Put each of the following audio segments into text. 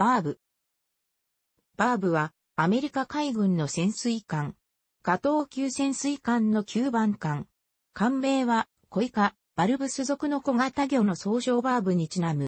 バーブ。バーブは、アメリカ海軍の潜水艦。ガトー級潜水艦の9番艦。艦名は、コイカ、バルブス属の小型魚の総称バーブにちなむ。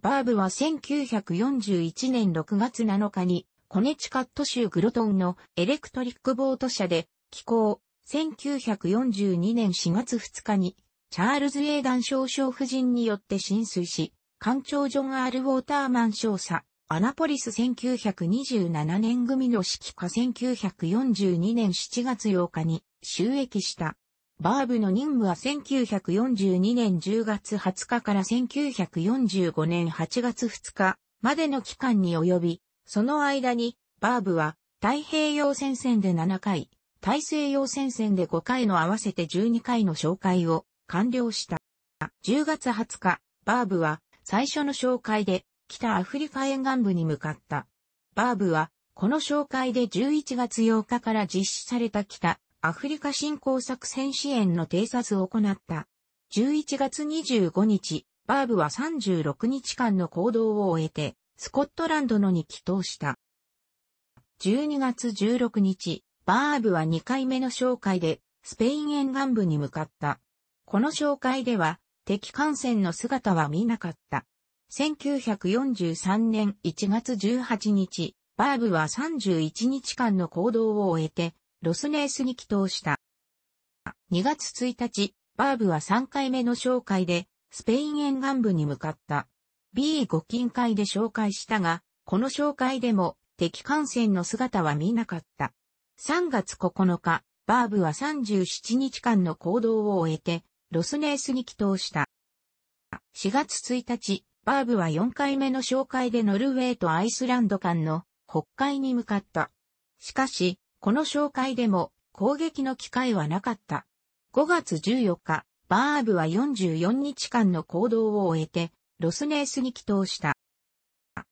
バーブは1941年6月7日に、コネチカット州グロトンのエレクトリックボート社で、寄港、1942年4月2日に、チャールズ・エーダン少将夫人によって浸水し、艦長ジョン・アール・ウォーターマン少佐、アナポリス1927年組の指揮下1942年7月8日に収益した。バーブの任務は1942年10月20日から1945年8月2日までの期間に及び、その間にバーブは太平洋戦線で7回、大西洋戦線で5回の合わせて12回の紹介を完了した。10月20日、バーブは最初の紹介で北アフリカ沿岸部に向かった。バーブは、この紹介で11月8日から実施された北アフリカ侵攻作戦支援の偵察を行った。11月25日、バーブは36日間の行動を終えて、スコットランドのに帰投した。12月16日、バーブは2回目の紹介で、スペイン沿岸部に向かった。この紹介では、敵艦船の姿は見なかった。1943年1月18日、バーブは31日間の行動を終えて、ロスネースに帰投した。2月1日、バーブは3回目の紹介で、スペイン沿岸部に向かった。B5 近海で紹介したが、この紹介でも敵艦船の姿は見なかった。3月9日、バーブは37日間の行動を終えて、ロスネースに帰投した。4月1日、バーブは4回目の紹介でノルウェーとアイスランド間の北海に向かった。しかし、この紹介でも攻撃の機会はなかった。5月14日、バーブは44日間の行動を終えて、ロスネースに帰投した。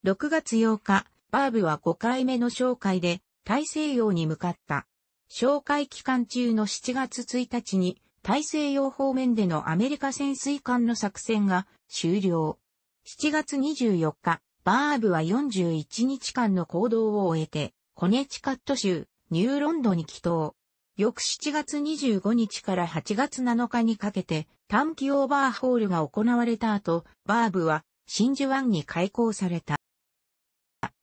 6月8日、バーブは5回目の紹介で大西洋に向かった。紹介期間中の7月1日に大西洋方面でのアメリカ潜水艦の作戦が終了。7月24日、バーブは41日間の行動を終えて、コネチカット州、ニューロンドに帰島。翌7月25日から8月7日にかけて短期オーバーホールが行われた後、バーブは真珠湾に開港された。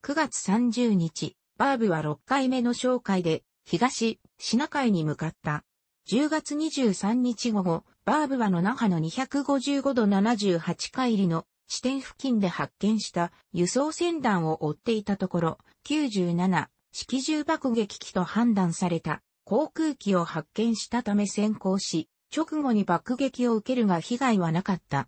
9月30日、バーブは6回目の紹介で東シナ海に向かった。10月23日午後、バーブはの那覇の255度78回りの地点付近で発見した輸送船団を追っていたところ、97式銃爆撃機と判断された航空機を発見したため先行し、直後に爆撃を受けるが被害はなかった。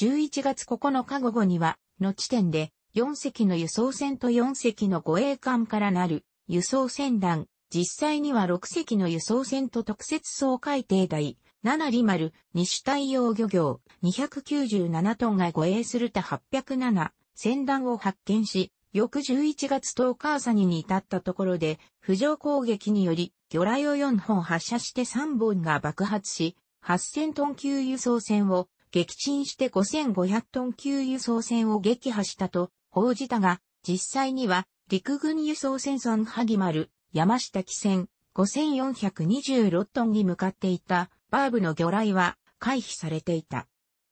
11月9日午後には、の地点で4隻の輸送船と4隻の護衛艦からなる輸送船団実際には6隻の輸送船と特設総海艇台、720、西太陽漁業、297トンが護衛する他807、船団を発見し、翌11月10日朝にに至ったところで、浮上攻撃により、魚雷を4本発射して3本が爆発し、8000トン級輸送船を撃沈して5500トン級輸送船を撃破したと報じたが、実際には陸軍輸送船ソンハギマル、山下汽船5426トンに向かっていたバーブの魚雷は回避されていた。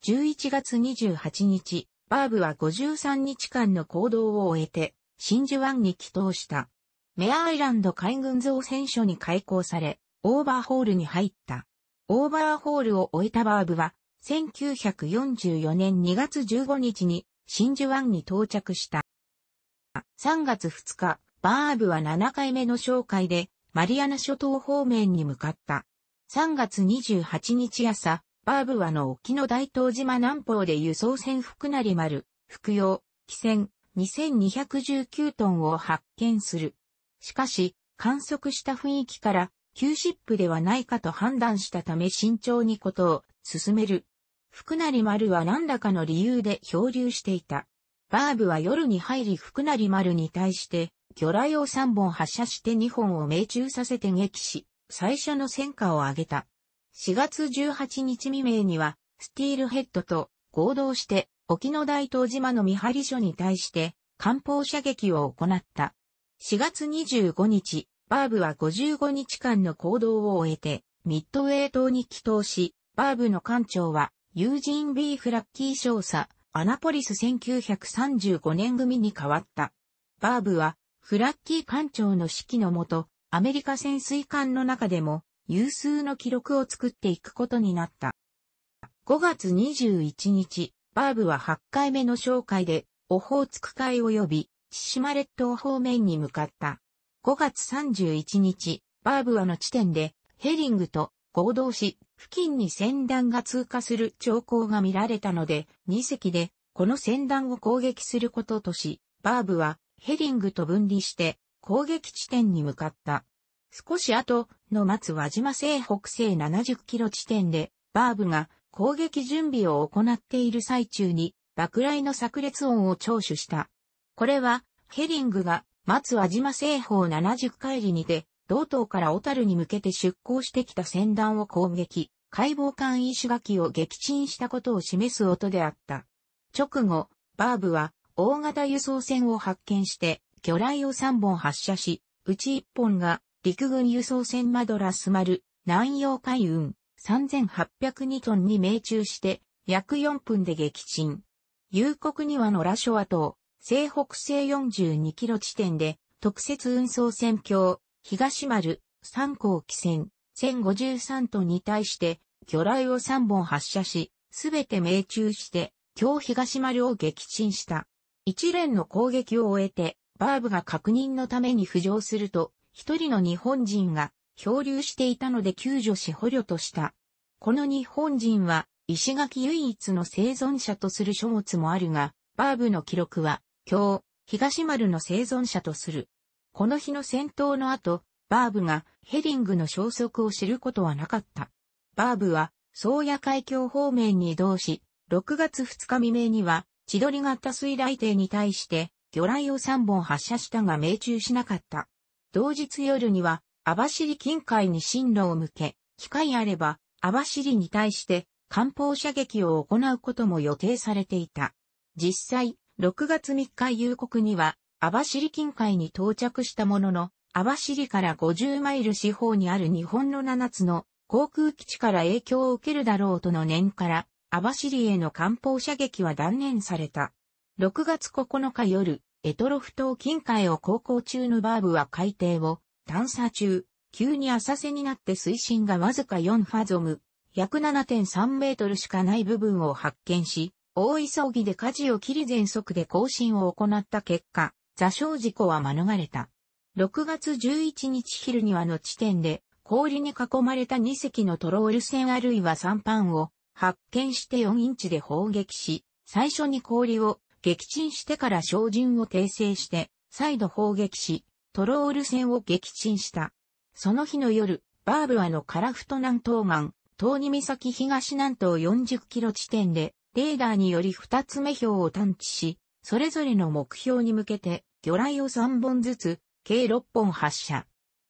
11月28日、バーブは53日間の行動を終えて、真珠湾に帰島した。メアアイランド海軍造船所に開港され、オーバーホールに入った。オーバーホールを終えたバーブは、1944年2月15日に真珠湾に到着した。3月2日、バーブは7回目の紹介で、マリアナ諸島方面に向かった。3月28日朝、バーブはの沖の大東島南方で輸送船福成丸、服用、汽船、2219トンを発見する。しかし、観測した雰囲気から、旧シップではないかと判断したため慎重にことを進める。福成丸は何らかの理由で漂流していた。バーブは夜に入り福成丸に対して、魚雷を3本発射して2本を命中させて撃し、最初の戦果を挙げた。4月18日未明には、スティールヘッドと合同して、沖の大東島の見張り所に対して、艦砲射撃を行った。4月25日、バーブは55日間の行動を終えて、ミッドウェイ島に帰島し、バーブの艦長は、ユージン・ B・ フラッキー少佐、アナポリス1935年組に変わった。バーブは、フラッキー艦長の指揮のもと、アメリカ潜水艦の中でも有数の記録を作っていくことになった。5月21日、バーブは8回目の紹介で、オホーツク海及び、千島列島方面に向かった。5月31日、バーブはの地点で、ヘリングと合同し、付近に船団が通過する兆候が見られたので、2隻で、この船団を攻撃することとし、バーブはヘリングと分離して攻撃地点に向かった。少し後の松輪島西北西70キロ地点で、バーブが攻撃準備を行っている最中に爆雷の炸裂音を聴取した。これは、ヘリングが松輪島西方70海里にて、道東から小樽に向けて出港してきた船団を攻撃、解剖艦石垣を撃沈したことを示す音であった。直後、バーブは大型輸送船を発見して、魚雷を3本発射し、うち1本が陸軍輸送船マドラス丸南洋海運3802トンに命中して約4分で撃沈。夕刻には野良ア島、西北西42キロ地点で特設運送船橋、東丸3号機船1053トンに対して魚雷を3本発射し、すべて命中して、今日東丸を撃沈した。一連の攻撃を終えて、バーブが確認のために浮上すると、一人の日本人が漂流していたので救助し捕虜とした。この日本人は、石垣唯一の生存者とする書物もあるが、バーブの記録は、今日、東丸の生存者とする。この日の戦闘の後、バーブがヘリングの消息を知ることはなかった。バーブは、宗谷海峡方面に移動し、6月2日未明には、千鳥型水雷艇に対して、魚雷を3本発射したが命中しなかった。同日夜には、網走近海に進路を向け、機会あれば、網走に対して、艦砲射撃を行うことも予定されていた。実際、6月3日夕刻には、網走近海に到着したものの、網走から50マイル四方にある日本の7つの航空基地から影響を受けるだろうとの念から、アバシリへの艦砲射撃は断念された。6月9日夜、エトロフ島近海を航行中のバーブは海底を探査中、急に浅瀬になって水深がわずか4ファゾム、約7.3メートルしかない部分を発見し、大急ぎで舵を切り全速で更新を行った結果、座礁事故は免れた。6月11日昼にはの地点で、氷に囲まれた2隻のトロール船あるいは3ンを発見して4インチで砲撃し、最初に氷を撃沈してから照準を訂正して、再度砲撃し、トロール船を撃沈した。その日の夜、バーブアのカラフト南東岸、東二岬東南東40キロ地点で、レーダーにより2つ目標を探知し、それぞれの目標に向けて、魚雷を3本ずつ、計6本発射。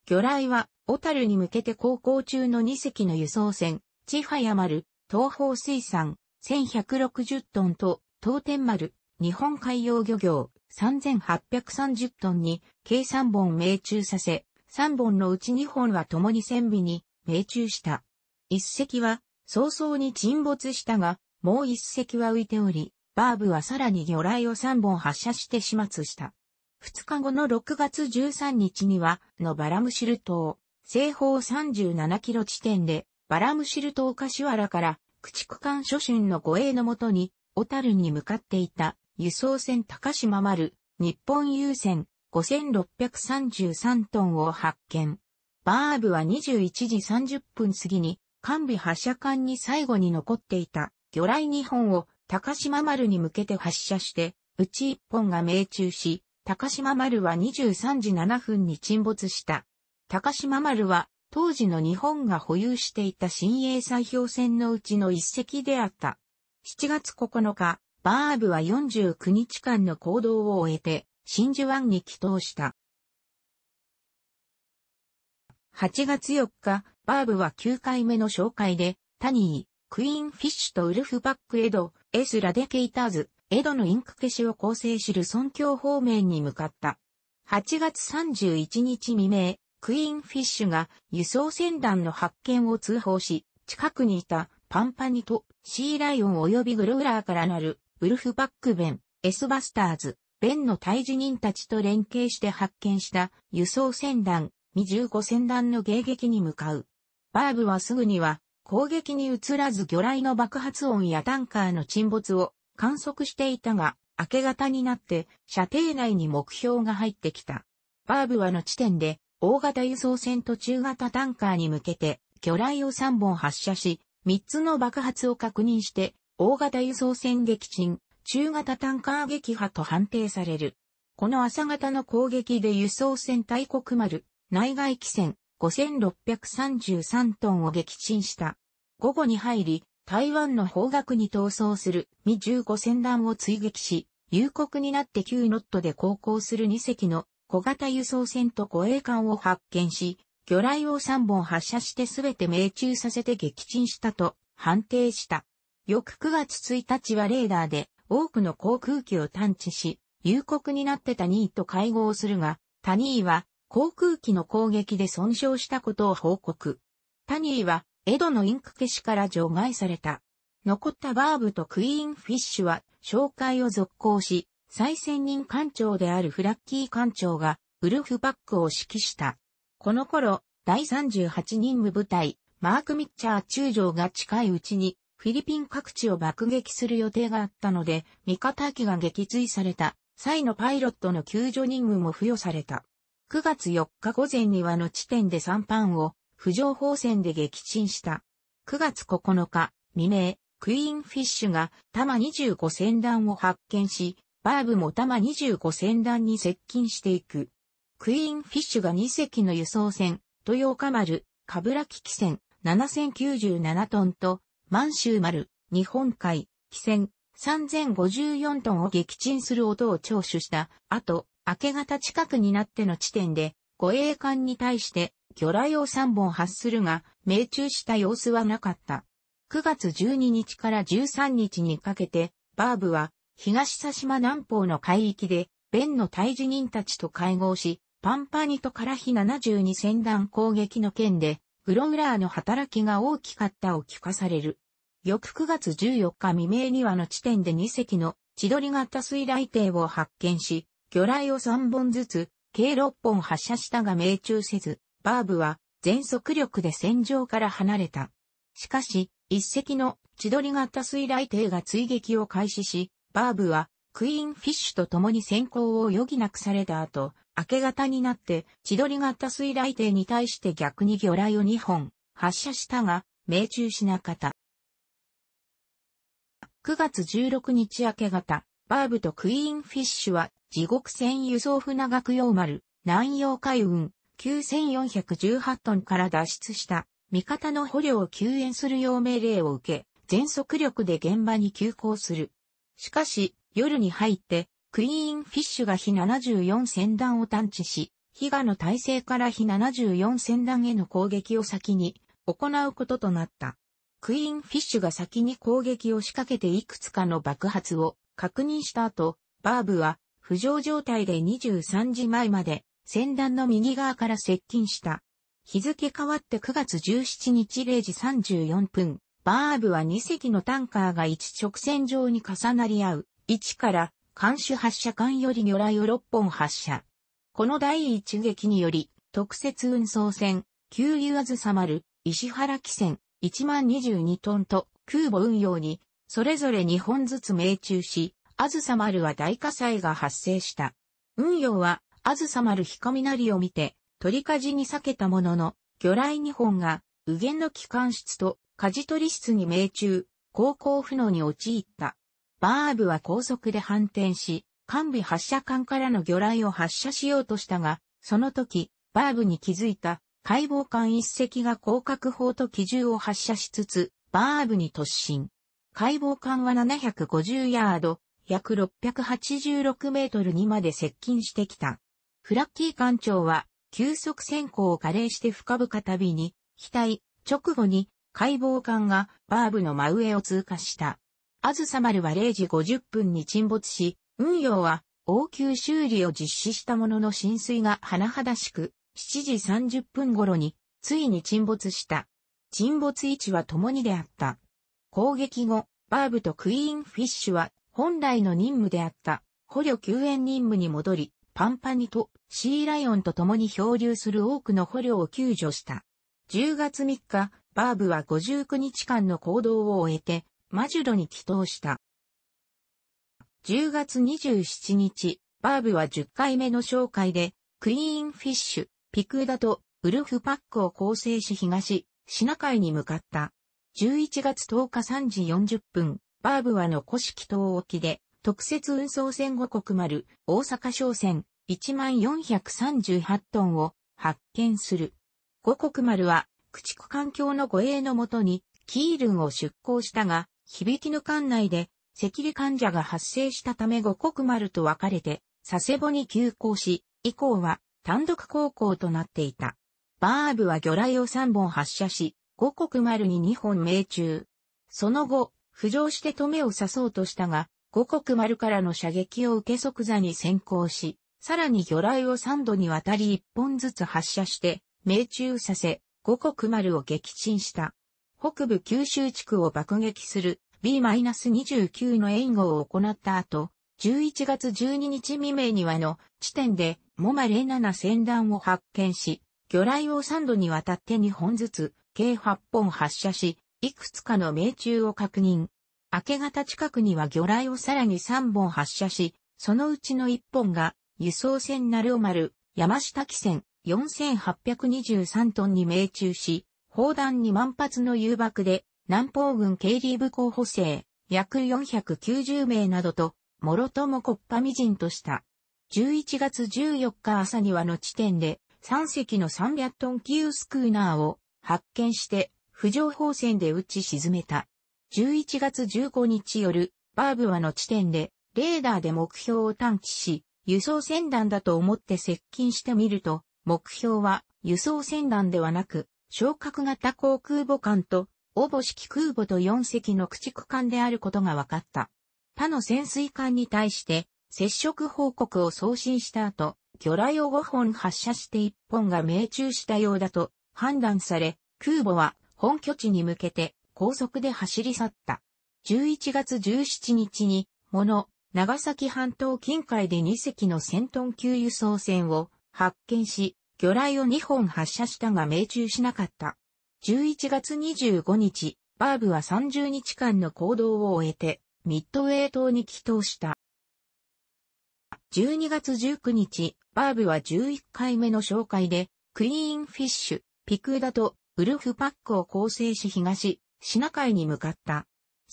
魚雷は、小樽に向けて航行中の2隻の輸送船、千山る、東方水産、1160トンと、東天丸、日本海洋漁業、3830トンに、計3本命中させ、3本のうち2本は共に船尾に命中した。一隻は、早々に沈没したが、もう一隻は浮いており、バーブはさらに魚雷を3本発射して始末した。2日後の6月13日には、のバラムシル島、西方37キロ地点で、バラムシル島柏原から、駆逐艦諸春の護衛のもとに、小樽に向かっていた、輸送船高島丸、日本郵船5633トンを発見。バーブは21時30分過ぎに、完備発射艦に最後に残っていた、魚雷2本を高島丸に向けて発射して、うち1本が命中し、高島丸は23時7分に沈没した。高島丸は当時の日本が保有していた新鋭砕氷船のうちの一隻であった。7月9日、バーブは49日間の行動を終えて、真珠湾に帰投した。8月4日、バーブは9回目の紹介で、タニー、クイーンフィッシュとウルフバックエド、エスラデケイターズ、エドのインク消しを構成する尊教方面に向かった。8月31日未明、クイーンフィッシュが輸送船団の発見を通報し、近くにいたパンパニとシーライオン及びグローラーからなるウルフバックベン、エスバスターズ、ベンの退治人たちと連携して発見した輸送船団、ミ15船団の迎撃に向かう。バーブはすぐには攻撃に移らず魚雷の爆発音やタンカーの沈没を観測していたが、明け方になって射程内に目標が入ってきた。バーブはの地点で大型輸送船と中型タンカーに向けて、魚雷を3本発射し、3つの爆発を確認して、大型輸送船撃沈、中型タンカー撃破と判定される。この朝型の攻撃で輸送船大国丸、内外機船、5633トンを撃沈した。午後に入り、台湾の方角に逃走する m 1 5船団を追撃し、夕刻になって9ノットで航行する2隻の小型輸送船と護衛艦を発見し、魚雷を3本発射してすべて命中させて撃沈したと判定した。翌9月1日はレーダーで多くの航空機を探知し、有国になってタニーと会合するが、タニーは航空機の攻撃で損傷したことを報告。タニーはエドのインク消しから除外された。残ったバーブとクイーンフィッシュは紹介を続行し、再選任艦長であるフラッキー艦長が、ウルフバックを指揮した。この頃、第38任務部隊、マーク・ミッチャー中将が近いうちに、フィリピン各地を爆撃する予定があったので、味方機が撃墜された際のパイロットの救助任務も付与された。9月4日午前にはの地点で3班を浮上砲戦で撃沈した。9月9日未明、クイーンフィッシュが多摩25船団を発見し、バーブも多摩25船団に接近していく。クイーンフィッシュが2隻の輸送船、豊岡丸、カブラキ機船、7097トンと、満州丸、日本海、汽船、3054トンを撃沈する音を聴取した後、明け方近くになっての地点で、護衛艦に対して魚雷を3本発するが、命中した様子はなかった。9月12日から13日にかけて、バーブは東佐島南方の海域で、弁の退治人たちと会合し、パンパニとカラヒ72戦団攻撃の件で、グログラーの働きが大きかったを聞かされる。翌9月14日未明にはの地点で2隻の千鳥型水雷艇を発見し、魚雷を3本ずつ、計6本発射したが命中せず、バーブは全速力で戦場から離れた。しかし、1隻の千鳥型水雷艇が追撃を開始し、バーブはクイーンフィッシュと共に先行を余儀なくされた後、明け方になって千鳥型水雷艇に対して逆に魚雷を2本発射したが、命中しなかった。9月16日明け方、バーブとクイーンフィッシュは地獄船輸送船学用丸、南洋海運、9418トンから脱出した味方の捕虜を救援するよう命令を受け、全速力で現場に急行する。しかし、夜に入って、クイーンフィッシュが火74戦団を探知し、ヒガの体制から火74戦団への攻撃を先に行うこととなった。クイーンフィッシュが先に攻撃を仕掛けていくつかの爆発を確認した後、バーブは浮上状態で23時前まで戦団の右側から接近した。日付変わって9月17日0時34分、バーブは2隻のタンカーが1直線上に重なり合う、1から、艦首発射管より魚雷を6本発射。この第一撃により、特設運送船、旧アズサマル、石原汽船、1022トンと空母運用に、それぞれ2本ずつ命中し、アズサマルは大火災が発生した。運用は、アズサマル光なりを見て、鳥火事に避けたものの、魚雷2本が、右舷の機関室と舵取り室に命中、航行不能に陥った。バーブは高速で反転し、艦尾発射艦からの魚雷を発射しようとしたが、その時、バーブに気づいた解剖艦一隻が広角砲と機銃を発射しつつ、バーブに突進。解剖艦は750ヤード、約686メートルにまで接近してきた。フラッキー艦長は、急速先行を加齢して深々旅に、機体、直後に解剖艦がバーブの真上を通過した。あずさ丸は0時50分に沈没し、運用は応急修理を実施したものの浸水が甚だしく、7時30分頃についに沈没した。沈没位置は共にであった。攻撃後、バーブとクイーンフィッシュは本来の任務であった捕虜救援任務に戻り、パンパニとシーライオンと共に漂流する多くの捕虜を救助した。10月3日、バーブは59日間の行動を終えて、マジュロに帰投した。10月27日、バーブは10回目の紹介で、クイーンフィッシュ、ピクーダとウルフパックを構成し東、シナ海に向かった。11月10日3時40分、バーブは残し式島沖で、特設運送船五国丸、大阪商船、1438トンを発見する。五国丸は駆逐艦橋の護衛のもとに、キールンを出港したが、響きの艦内で、赤痢患者が発生したため五国丸と分かれて、佐世保に急行し、以降は単独航行となっていた。バーブは魚雷を3本発射し、五国丸に2本命中。その後、浮上して止めを刺そうとしたが、五国丸からの射撃を受け即座に先行し、さらに魚雷を3度にわたり1本ずつ発射して、命中させ、五国丸を撃沈した。北部九州地区を爆撃する B-29 の援護を行った後、11月12日未明にはの地点で、モマレ7船団を発見し、魚雷を3度にわたって2本ずつ、計8本発射し、いくつかの命中を確認。明け方近くには魚雷をさらに3本発射し、そのうちの1本が、輸送船ナルオ丸、山下汽船、4823トンに命中し、砲弾2万発の誘爆で、南方軍経理部候補生、約490名などと、諸っぱみ未人とした。11月14日朝にはの地点で、3隻の300トン級スクーナーを発見して、浮上砲戦で撃ち沈めた。11月15日夜、バーブはの地点で、レーダーで目標を探知し、輸送船団だと思って接近してみると、目標は輸送船団ではなく、昇格型航空母艦と、応募式空母と4隻の駆逐艦であることが分かった。他の潜水艦に対して、接触報告を送信した後、魚雷を5本発射して1本が命中したようだと判断され、空母は本拠地に向けて高速で走り去った。11月17日に、もの、長崎半島近海で2隻の戦闘級輸送船を発見し、魚雷を2本発射したが命中しなかった。11月25日、バーブは30日間の行動を終えて、ミッドウェー島に帰投した。12月19日、バーブは11回目の紹介で、クリーンフィッシュ、ピクーダとウルフパックを構成し東、シナ海に向かった。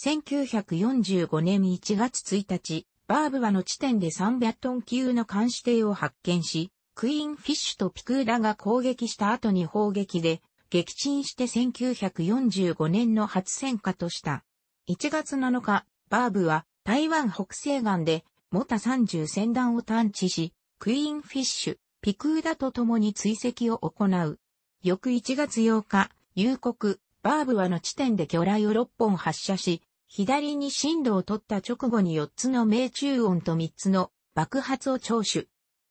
1945年1月1日、バーブはの地点で300トン級の監視艇を発見し、クイーンフィッシュとピクーダが攻撃した後に砲撃で、撃沈して1945年の初戦果とした。1月7日、バーブは台湾北西岸で、モタ30船団を探知し、クイーンフィッシュ、ピクーダと共に追跡を行う。翌1月8日、夕刻、バーブはの地点で魚雷を6本発射し、左に進路を取った直後に4つの命中音と3つの爆発を聴取。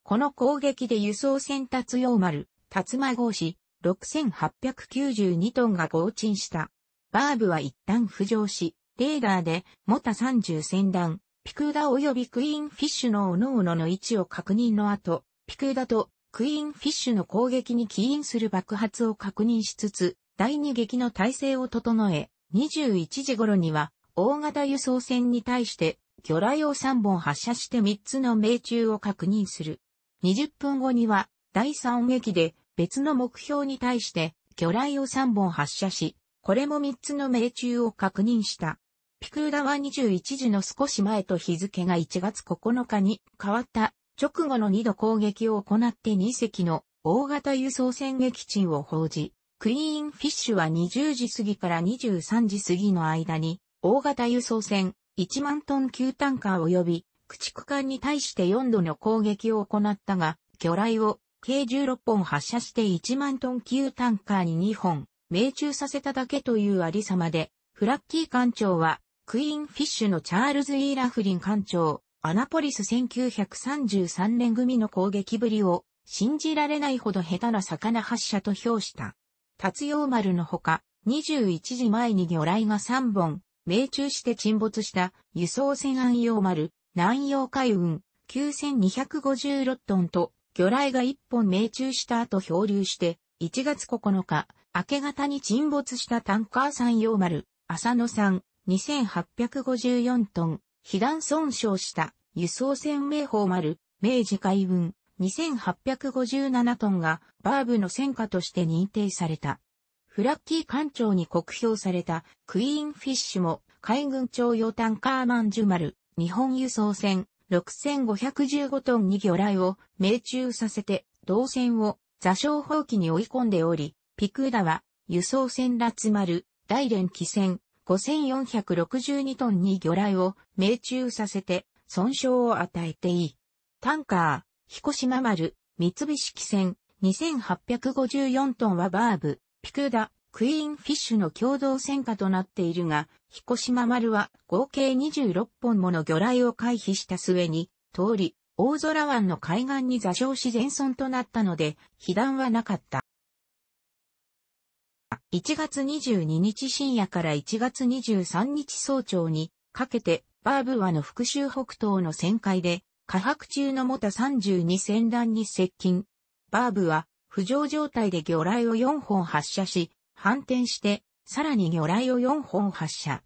この攻撃で輸送船達用丸、竜馬号し、6892トンが合沈した。バーブは一旦浮上し、レーダーで、モタ30船団、ピクーダ及びクイーンフィッシュの各々の位置を確認の後、ピクーダとクイーンフィッシュの攻撃に起因する爆発を確認しつつ、第二撃の体制を整え、21時頃には、大型輸送船に対して、魚雷を3本発射して3つの命中を確認する。20分後には、第3撃で別の目標に対して魚雷を3本発射し、これも3つの命中を確認した。ピクーダは21時の少し前と日付が1月9日に変わった直後の2度攻撃を行って2隻の大型輸送船撃沈を報じ、クイーンフィッシュは20時過ぎから23時過ぎの間に大型輸送船1万トン級タンカー及び駆逐艦に対して4度の攻撃を行ったが、魚雷を計16本発射して1万トン級タンカーに2本、命中させただけというありさまで、フラッキー艦長は、クイーンフィッシュのチャールズ・イーラフリン艦長、アナポリス1933年組の攻撃ぶりを、信じられないほど下手な魚発射と評した。達陽丸のほか、21時前に魚雷が3本、命中して沈没した輸送船安陽丸、南洋海運9256トンと魚雷が一本命中した後漂流して、1月9日、明け方に沈没したタンカー山陽丸、浅野さん、2854トン、被弾損傷した輸送船名宝丸、明治海運、2857トンがバーブの戦果として認定された。フラッキー艦長に酷評されたクイーンフィッシュも海軍長用タンカーマンジュ丸、日本輸送船6515トンに魚雷を命中させて、銅船を座礁放棄に追い込んでおり、ピクーダは輸送船ラツマル、大連機船5462トンに魚雷を命中させて、損傷を与えていい。タンカー、彦島丸、三菱機船2854トンはバーブ、ピクーダ、クイーンフィッシュの共同戦果となっているが、彦島丸は合計26本もの魚雷を回避した末に、通り、大空湾の海岸に座礁し全損となったので、被弾はなかった。1月22日深夜から1月23日早朝にかけて、バーブワの復讐北東の旋回で、下白中の元タ32船団に接近。バーブは、浮上状態で魚雷を4本発射し、反転して、さらに魚雷を4本発射。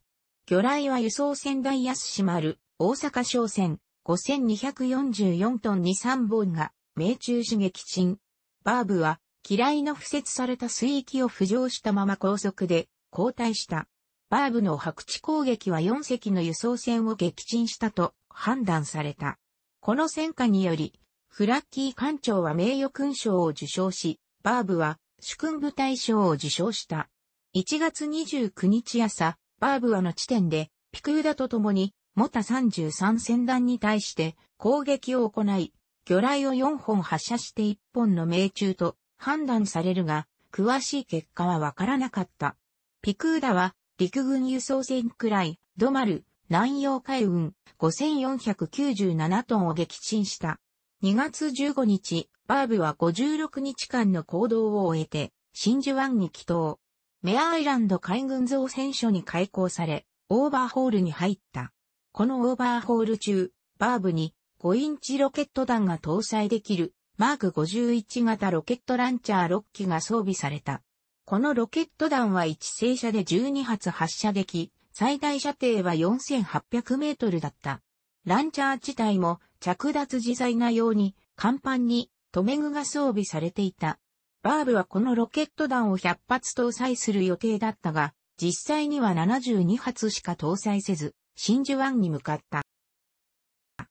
魚雷は輸送船大安市丸、大阪商船、5244トンに3本が、命中刺撃沈。バーブは、機雷の付設された水域を浮上したまま高速で、後退した。バーブの白地攻撃は4隻の輸送船を撃沈したと判断された。この戦果により、フラッキー艦長は名誉勲章を受章し、バーブは主君部大賞を受賞した。1月29日朝、バーブアの地点で、ピクーダと共に、モタ33戦団に対して攻撃を行い、魚雷を4本発射して1本の命中と判断されるが、詳しい結果はわからなかった。ピクーダは、陸軍輸送船くらい、ドマル、南洋海運、5497トンを撃沈した。2月15日、バーブは56日間の行動を終えて、真珠湾に帰島。メアアイランド海軍造船所に開港され、オーバーホールに入った。このオーバーホール中、バーブに5インチロケット弾が搭載できるマーク51型ロケットランチャー6機が装備された。このロケット弾は1正射で12発発射でき、最大射程は4800メートルだった。ランチャー自体も着脱自在なように、甲板に留め具が装備されていた。バーブはこのロケット弾を100発搭載する予定だったが、実際には72発しか搭載せず、真珠湾に向かった。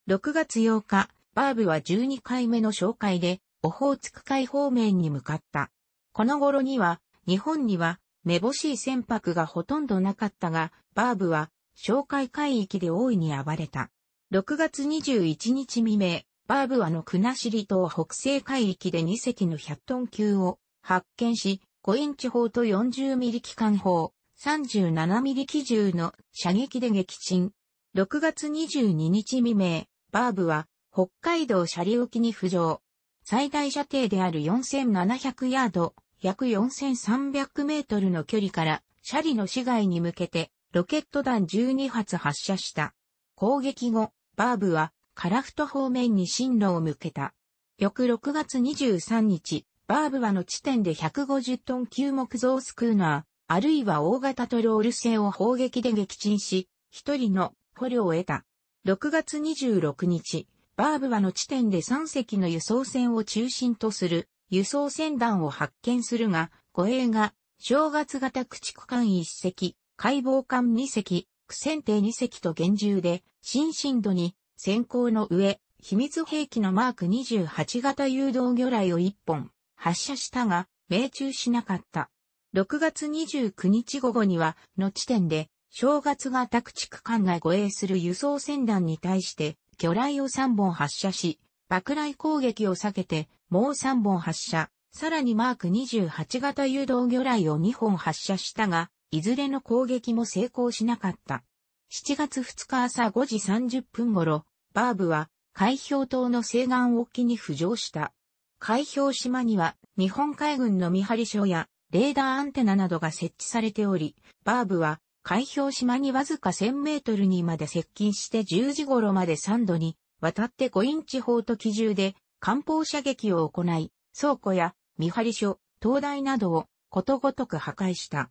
6月8日、バーブは12回目の紹介で、オホーツク海方面に向かった。この頃には、日本には、めぼしい船舶がほとんどなかったが、バーブは、紹介海域で大いに暴れた。6月21日未明、バーブアの国後島北西海域で2隻の100トン級を発見し、5インチ砲と40ミリ機関砲、37ミリ機銃の射撃で撃沈。6月22日未明、バーブは北海道斜里沖に浮上。最大射程である4700ヤード、約4300メートルの距離から斜里の市街に向けてロケット弾12発発射した。攻撃後、バーブは、カラフト方面に進路を向けた。翌6月23日、バーブはの地点で150トン級木造スクーナー、あるいは大型トロール船を砲撃で撃沈し、一人の捕虜を得た。6月26日、バーブはの地点で3隻の輸送船を中心とする輸送船団を発見するが、護衛が正月型駆逐艦1隻、解剖艦2隻、ク選定2隻と厳重で、新進度に、先行の上、秘密兵器のマーク28型誘導魚雷を1本、発射したが、命中しなかった。6月29日午後には、の地点で、正月が宅地区間外護衛する輸送船団に対して、魚雷を3本発射し、爆雷攻撃を避けて、もう3本発射。さらにマーク28型誘導魚雷を2本発射したが、いずれの攻撃も成功しなかった。7月2日朝5時30分頃、バーブは海氷島の西岸沖に浮上した。海氷島には日本海軍の見張り所やレーダーアンテナなどが設置されており、バーブは海氷島にわずか1000メートルにまで接近して10時頃まで3度に渡って5インチ砲と機銃で艦砲射撃を行い、倉庫や見張り所、灯台などをことごとく破壊した。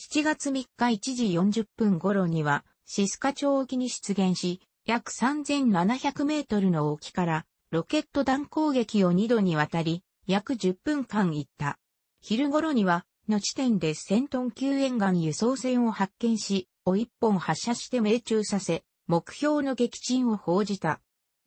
7月3日1時40分頃には、シスカ町沖に出現し、約3700メートルの沖からロケット弾攻撃を2度にわたり、約10分間行った。昼頃には、の地点で1000トン級沿岸輸送船を発見し、を1本発射して命中させ、目標の撃沈を報じた。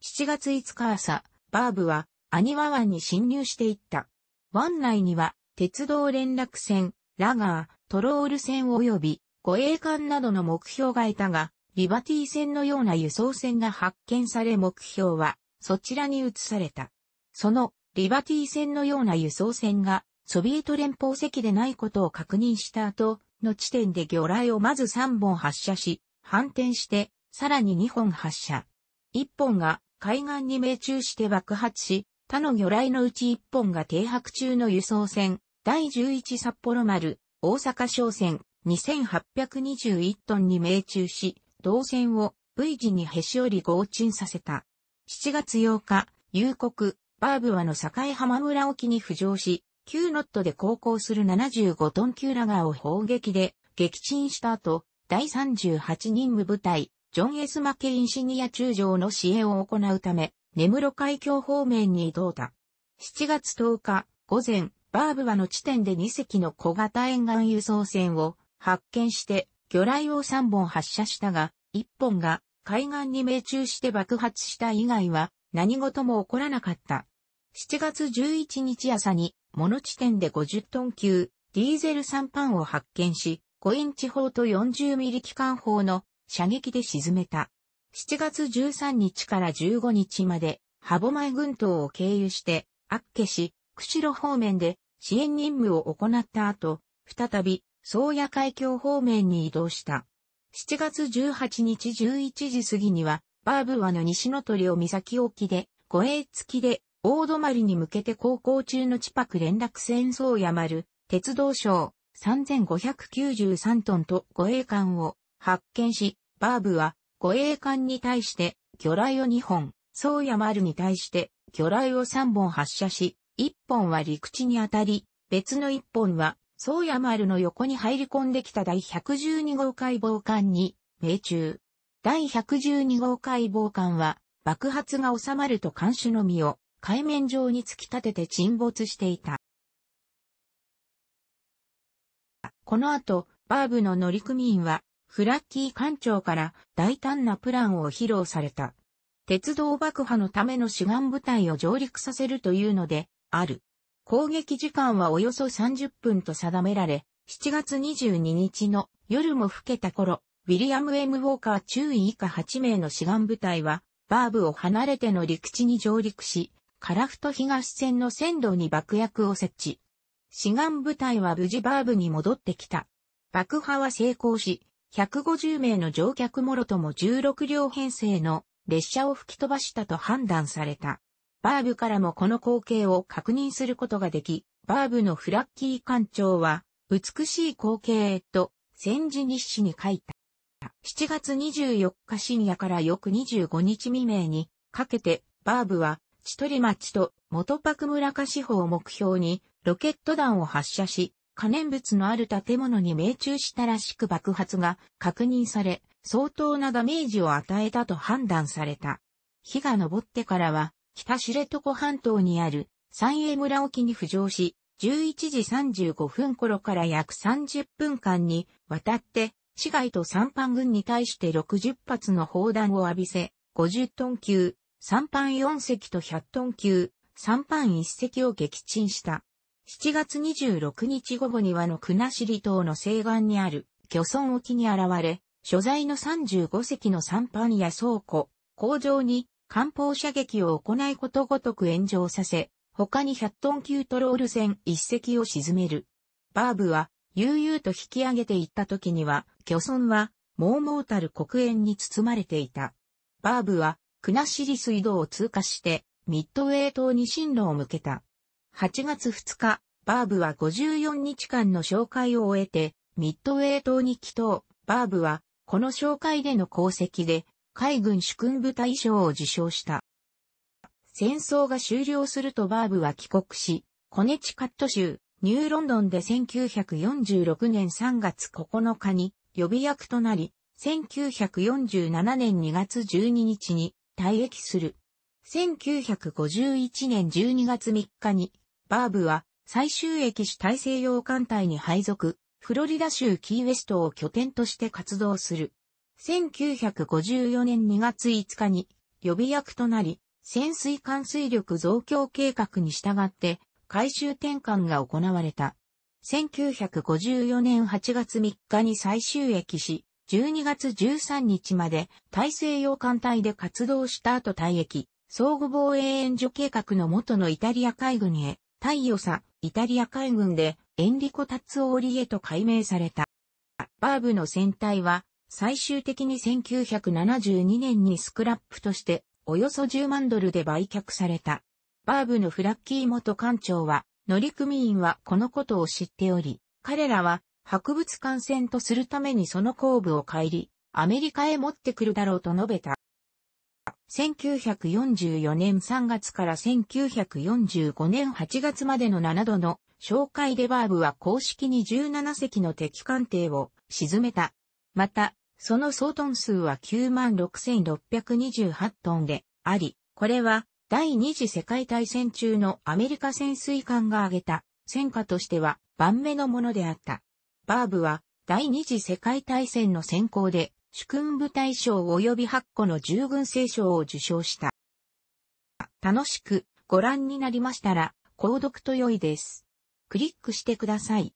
7月5日朝、バーブは、アニワ湾に侵入していった。湾内には、鉄道連絡船、ラガー、トロール船及び護衛艦などの目標がいたが、リバティ船のような輸送船が発見され目標はそちらに移された。そのリバティ船のような輸送船がソビエト連邦席でないことを確認した後の地点で魚雷をまず3本発射し、反転してさらに2本発射。1本が海岸に命中して爆発し、他の魚雷のうち1本が停泊中の輸送船、第11札幌丸、大阪商船2821トンに命中し、銅船を V 字にへし折り合沈させた。7月8日、夕刻、バーブワの境浜村沖に浮上し、9ノットで航行する75トン級ラガーを砲撃で撃沈した後、第38任務部隊、ジョン・エス・マケインシニア中将の支援を行うため、根室海峡方面に移動だ。7月10日、午前、バーブワの地点で2隻の小型沿岸輸送船を発見して魚雷を3本発射したが、1本が海岸に命中して爆発した以外は何事も起こらなかった。7月11日朝に、モノ地点で50トン級、ディーゼル3ンを発見し、5インチ砲と40ミリ機関砲の射撃で沈めた。7月13日から15日まで、ハボマイ群島を経由して、アッケ市、釧路方面で支援任務を行った後、再び、宗谷海峡方面に移動した。7月18日11時過ぎには、バーブワの西の鳥を岬沖で、護衛付きで、大泊に向けて航行中の地泊連絡船宗谷丸、鉄道省3593トンと護衛艦を発見し、バーブは護衛艦に対して魚雷を2本、宗谷丸に対して魚雷を3本発射し、一本は陸地にあたり、別の一本は、宗谷丸の横に入り込んできた第112号解剖艦に命中。第112号解剖艦は、爆発が収まると艦首のみを海面上に突き立てて沈没していた。この後、バーブの乗組員は、フラッキー艦長から大胆なプランを披露された。鉄道爆破のための志願部隊を上陸させるというので、ある。攻撃時間はおよそ30分と定められ、7月22日の夜も更けた頃、ウィリアム・ M・ ウォーカー中尉以下8名の志願部隊は、バーブを離れての陸地に上陸し、カラフト東線の線路に爆薬を設置。志願部隊は無事バーブに戻ってきた。爆破は成功し、150名の乗客もろとも16両編成の列車を吹き飛ばしたと判断された。バーブからもこの光景を確認することができ、バーブのフラッキー艦長は、美しい光景へと、戦時日誌に書いた。7月24日深夜から翌25日未明にかけて、バーブは、千鳥町と元パク村か四方を目標に、ロケット弾を発射し、可燃物のある建物に命中したらしく爆発が確認され、相当なダメージを与えたと判断された。火が昇ってからは、北知床半島にある三栄村沖に浮上し、11時35分頃から約30分間に渡って、市街と三藩軍に対して60発の砲弾を浴びせ、50トン級、三藩4隻と100トン級、三藩1隻を撃沈した。7月26日午後にはの国後島の西岸にある漁村沖に現れ、所在の35隻の三藩や倉庫、工場に艦砲射撃を行いことごとく炎上させ、他に100トン級トロール船1隻を沈める。バーブは、悠々と引き上げていった時には、巨村は、もうもうたる黒煙に包まれていた。バーブは、シリ水道を通過して、ミッドウェイ島に進路を向けた。8月2日、バーブは54日間の紹介を終えて、ミッドウェイ島に帰島。バーブは、この紹介での功績で、海軍主君部隊賞を受賞した。戦争が終了するとバーブは帰国し、コネチカット州、ニューロンドンで1946年3月9日に予備役となり、1947年2月12日に退役する。1951年12月3日に、バーブは最終役主大西洋艦隊に配属、フロリダ州キーウェストを拠点として活動する。1954年2月5日に予備役となり、潜水艦水力増強計画に従って回収転換が行われた。1954年8月3日に最終役し、12月13日まで大西洋艦隊で活動した後退役、相互防衛援助計画の元のイタリア海軍へ、太陽さ、イタリア海軍でエンリコ・タッツオーリへと改名された。バーブの船体は最終的に1972年にスクラップとしておよそ10万ドルで売却された。バーブのフラッキー元館長は、乗組員はこのことを知っており、彼らは博物館船とするためにその後部を帰り、アメリカへ持ってくるだろうと述べた。1944年3月から1945年8月までの7度の紹介でバーブは公式に17隻の敵艦艇を沈めた。また、その総トン数は96,628トンであり、これは第二次世界大戦中のアメリカ潜水艦が挙げた戦果としては番目のものであった。バーブは第二次世界大戦の先行で主君部大賞及び8個の従軍聖賞を受賞した。楽しくご覧になりましたら、購読と良いです。クリックしてください。